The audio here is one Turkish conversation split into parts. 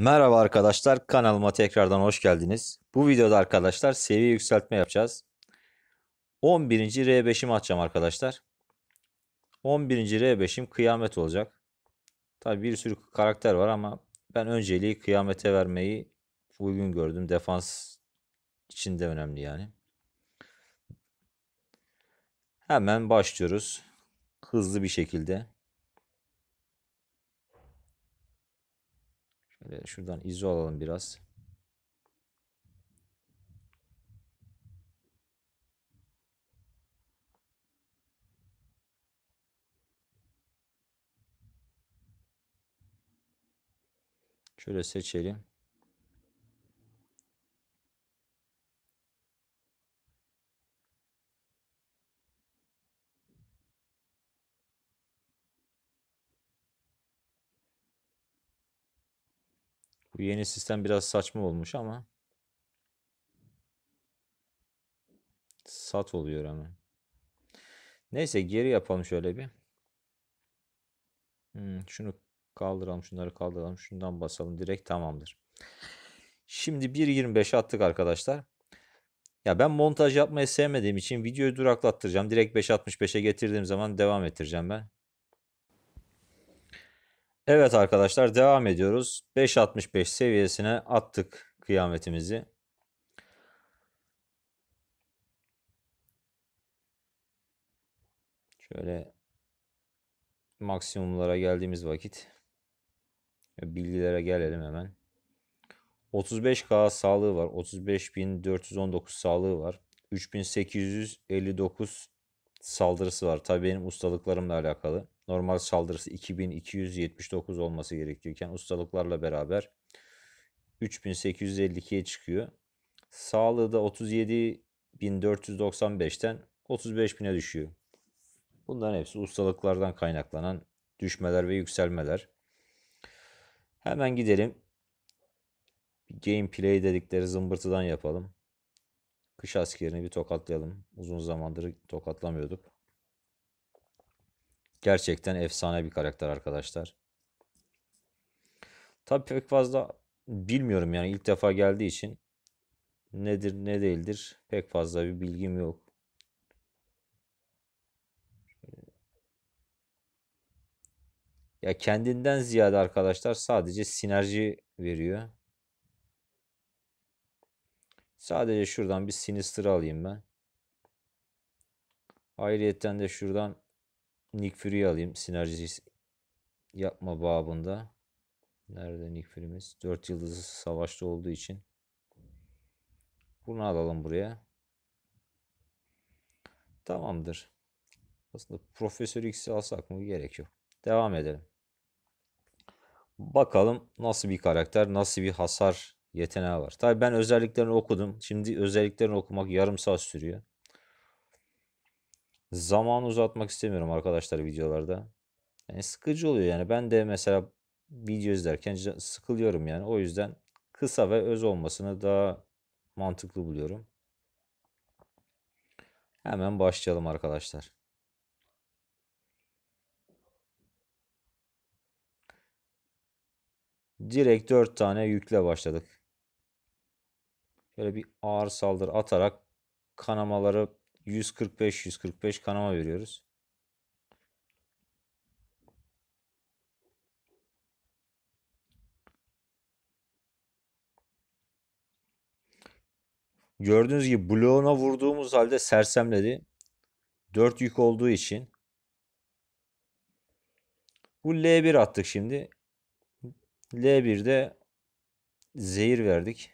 Merhaba arkadaşlar kanalıma tekrardan hoş geldiniz. Bu videoda arkadaşlar seviye yükseltme yapacağız. 11. R5'imi atacağım arkadaşlar. 11. R5'im kıyamet olacak. Tabi bir sürü karakter var ama ben önceliği kıyamete vermeyi uygun gördüm. Defans için de önemli yani. Hemen başlıyoruz. Hızlı bir şekilde. Şöyle şuradan izo alalım biraz. Şöyle seçelim. Bu yeni sistem biraz saçma olmuş ama sat oluyor hemen. Neyse geri yapalım şöyle bir. Hmm, şunu kaldıralım, şunları kaldıralım, şundan basalım. Direkt tamamdır. Şimdi 1.25'e attık arkadaşlar. Ya ben montaj yapmayı sevmediğim için videoyu duraklattıracağım. Direkt 5.65'e getirdiğim zaman devam ettireceğim ben. Evet arkadaşlar devam ediyoruz. 5.65 seviyesine attık kıyametimizi. Şöyle maksimumlara geldiğimiz vakit e, bilgilere gelelim hemen. 35K sağlığı var. 35.419 sağlığı var. 3859 saldırısı var. Tabii benim ustalıklarımla alakalı normal saldırısı 2279 olması gerekiyorken ustalıklarla beraber 3852'ye çıkıyor. Sağlığı da 37495'ten 35000'e düşüyor. Bunların hepsi ustalıklardan kaynaklanan düşmeler ve yükselmeler. Hemen gidelim. Gameplay dedikleri zımbırtıdan yapalım. Kış askerini bir tokatlayalım. Uzun zamandır tokatlamıyorduk. Gerçekten efsane bir karakter arkadaşlar. Tabii pek fazla bilmiyorum yani ilk defa geldiği için nedir ne değildir pek fazla bir bilgim yok. Ya kendinden ziyade arkadaşlar sadece sinerji veriyor. Sadece şuradan bir Sinister alayım ben. Ayrıyeten de şuradan Nick Fury'yi alayım. Sinerji yapma babında. Nerede Nick Fury'miz? 4 yıldızlı savaşta olduğu için. Bunu alalım buraya. Tamamdır. Aslında Profesör X'i alsak mı? Gerek yok. Devam edelim. Bakalım nasıl bir karakter, nasıl bir hasar yeteneği var. Tabi ben özelliklerini okudum. Şimdi özelliklerini okumak yarım saat sürüyor zamanı uzatmak istemiyorum arkadaşlar videolarda. Yani sıkıcı oluyor yani. Ben de mesela video izlerken sıkılıyorum yani. O yüzden kısa ve öz olmasını daha mantıklı buluyorum. Hemen başlayalım arkadaşlar. Direkt 4 tane yükle başladık. Şöyle bir ağır saldırı atarak kanamaları 145 145 kanama veriyoruz. Gördüğünüz gibi bloğuna vurduğumuz halde sersemledi. 4 yük olduğu için. Bu L1 attık şimdi. L1'de zehir verdik.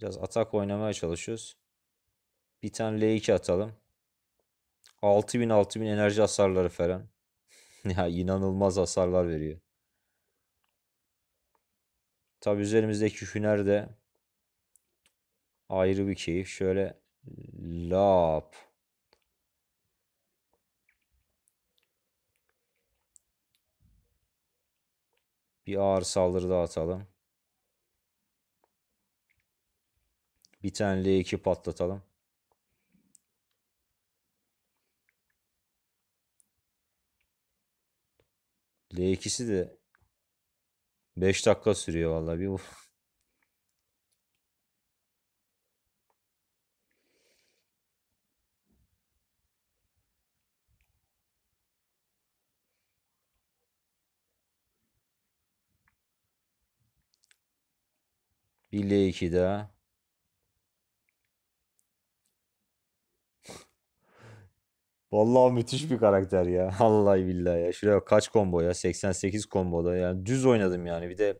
Biraz atak oynamaya çalışıyoruz. Bir tane L2 atalım. 6000 6000 enerji hasarları falan. ya inanılmaz hasarlar veriyor. Tabi üzerimizdeki hüner de ayrı bir keyif. Şöyle lap. Bir ağır saldırı da atalım. Bir tane L2 patlatalım. L2'si de 5 dakika sürüyor vallahi bir bu. Bir L2 daha. Vallahi müthiş bir karakter ya. Vallahi billahi ya. Şuraya bak, kaç combo ya. 88 da Yani düz oynadım yani. Bir de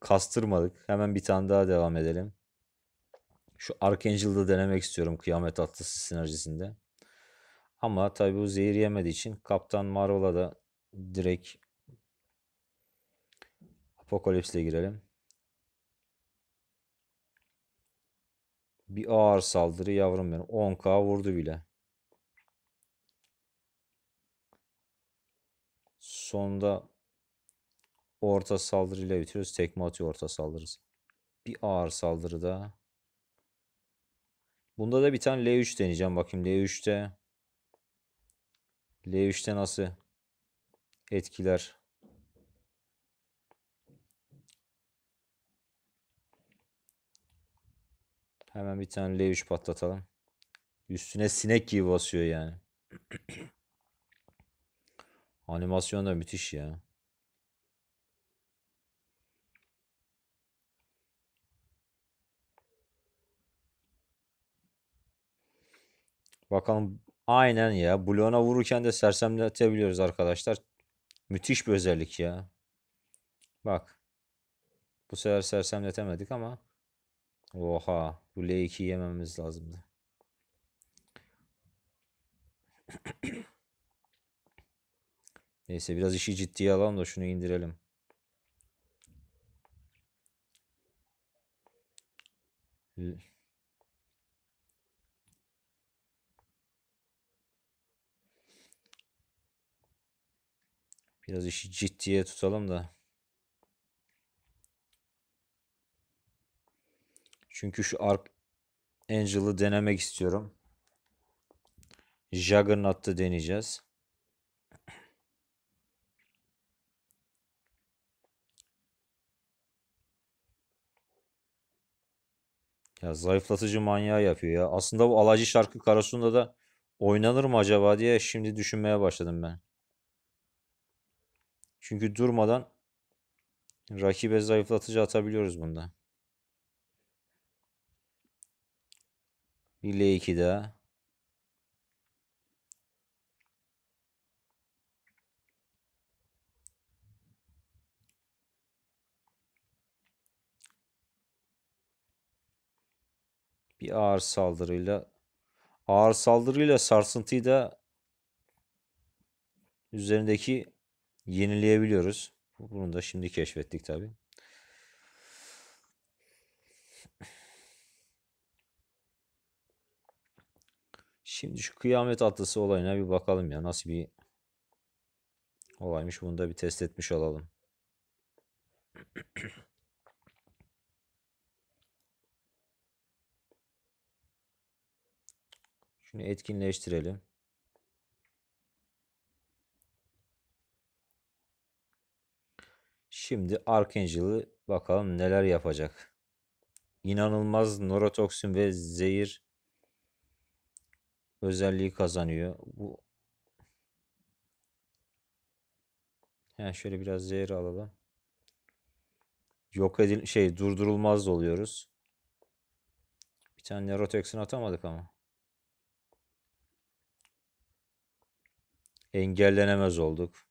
kastırmadık. Hemen bir tane daha devam edelim. Şu Archangel'da denemek istiyorum Kıyamet Atlısı sinerjisinde. Ama tabii bu zehir yemediği için Kaptan Marvel'a da direkt Apokalips'le girelim. Bir ağır saldırı yavrum benim. 10k vurdu bile. Sonda orta saldırıyla bitiriyoruz. Tekme atıyor orta saldırız. Bir ağır saldırıda. Bunda da bir tane L3 deneyeceğim. Bakayım L3'te L3'te nasıl etkiler? Hemen bir tane L3 patlatalım. Üstüne sinek gibi basıyor yani. Animasyon da müthiş ya. Bakalım aynen ya. Bloğuna vururken de sersemletebiliyoruz arkadaşlar. Müthiş bir özellik ya. Bak. Bu sefer sersemletemedik ama. Oha. Bu L2'yi yememiz lazımdı. Neyse biraz işi ciddiye alalım da şunu indirelim. Biraz işi ciddiye tutalım da. Çünkü şu Ark Angel'ı denemek istiyorum. Juggernaut'ta deneyeceğiz. Ya zayıflatıcı manyağı yapıyor ya. Aslında bu Alacı şarkı Karasu'nda da oynanır mı acaba diye şimdi düşünmeye başladım ben. Çünkü durmadan rakibe zayıflatıcı atabiliyoruz bunda. Bile 2 daha. Bir ağır saldırıyla ağır saldırıyla sarsıntıyı da üzerindeki yenileyebiliyoruz. Bunu da şimdi keşfettik tabi. Şimdi şu kıyamet atlısı olayına bir bakalım ya nasıl bir olaymış bunu da bir test etmiş olalım. Şunu etkinleştirelim. Şimdi Arkangel'ı bakalım neler yapacak. İnanılmaz nörotoksin ve zehir özelliği kazanıyor. Bu yani şöyle biraz zehir alalım. Yok edil şey durdurulmaz oluyoruz. Bir tane nörotoksin atamadık ama. engellenemez olduk.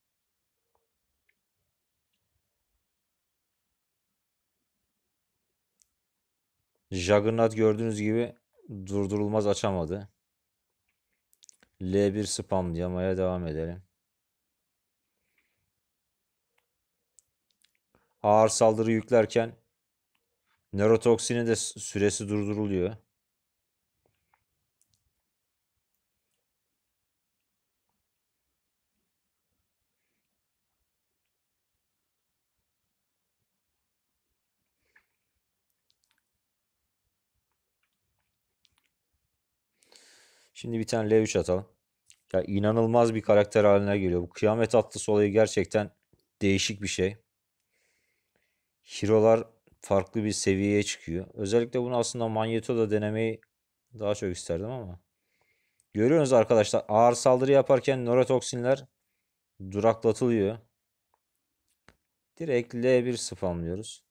Juggernaut gördüğünüz gibi durdurulmaz açamadı. L1 spamlayamaya devam edelim. Ağır saldırı yüklerken nörotoksinin de süresi durduruluyor. Şimdi bir tane L3 atalım. Ya inanılmaz bir karakter haline geliyor. Bu kıyamet atlısı olayı gerçekten değişik bir şey. Hirolar farklı bir seviyeye çıkıyor. Özellikle bunu aslında Magneto'da denemeyi daha çok isterdim ama. Görüyorsunuz arkadaşlar ağır saldırı yaparken nörotoksinler duraklatılıyor. Direkt L1 spamlıyoruz.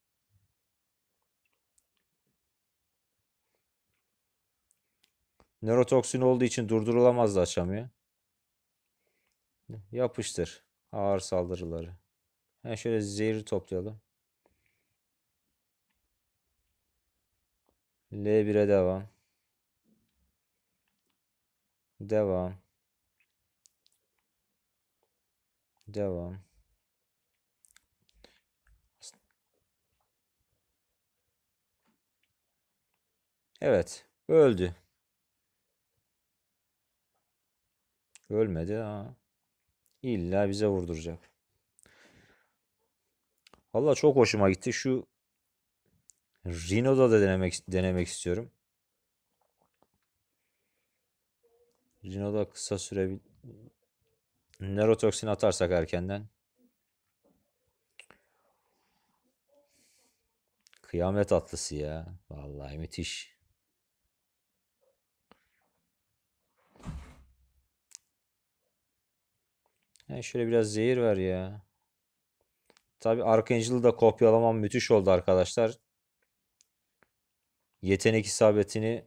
Nörotoksin olduğu için durdurulamaz da açamıyor. Yapıştır ağır saldırıları. Yani şöyle zehri toplayalım. L1'e devam. Devam. Devam. Evet. Öldü. Ölmedi ha. İlla bize vurduracak. Valla çok hoşuma gitti. Şu Rino'da da denemek, denemek istiyorum. Rino'da kısa süre bir nörotoksin atarsak erkenden kıyamet atlısı ya. Vallahi müthiş. He şöyle biraz zehir ver ya. Tabi Arkangel'ı da kopyalamam müthiş oldu arkadaşlar. Yetenek isabetini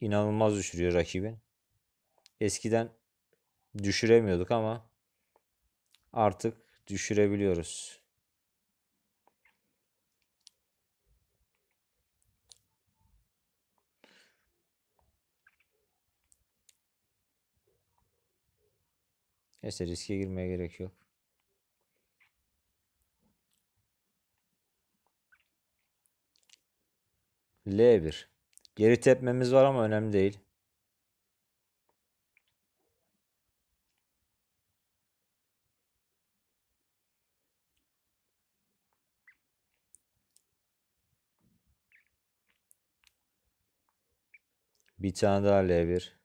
inanılmaz düşürüyor rakibin. Eskiden düşüremiyorduk ama artık düşürebiliyoruz. Neyse riske girmeye gerek yok. L1. Geri tepmemiz var ama önemli değil. Bir tane daha L1.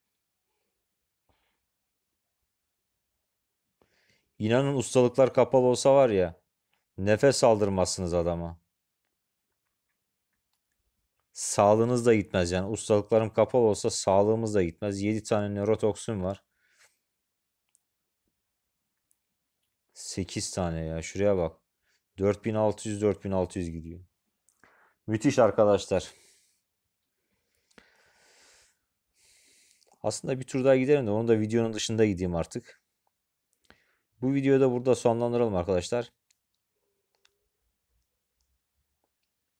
İnanın ustalıklar kapalı olsa var ya nefes aldırmazsınız adama. Sağlığınız da gitmez yani ustalıklarım kapalı olsa sağlığımız da gitmez. 7 tane nörotoksin var. 8 tane ya şuraya bak. 4600-4600 gidiyor. Müthiş arkadaşlar. Aslında bir tur daha giderim de onu da videonun dışında gideyim artık. Bu videoyu da burada sonlandıralım arkadaşlar.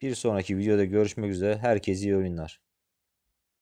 Bir sonraki videoda görüşmek üzere. Herkese iyi oyunlar.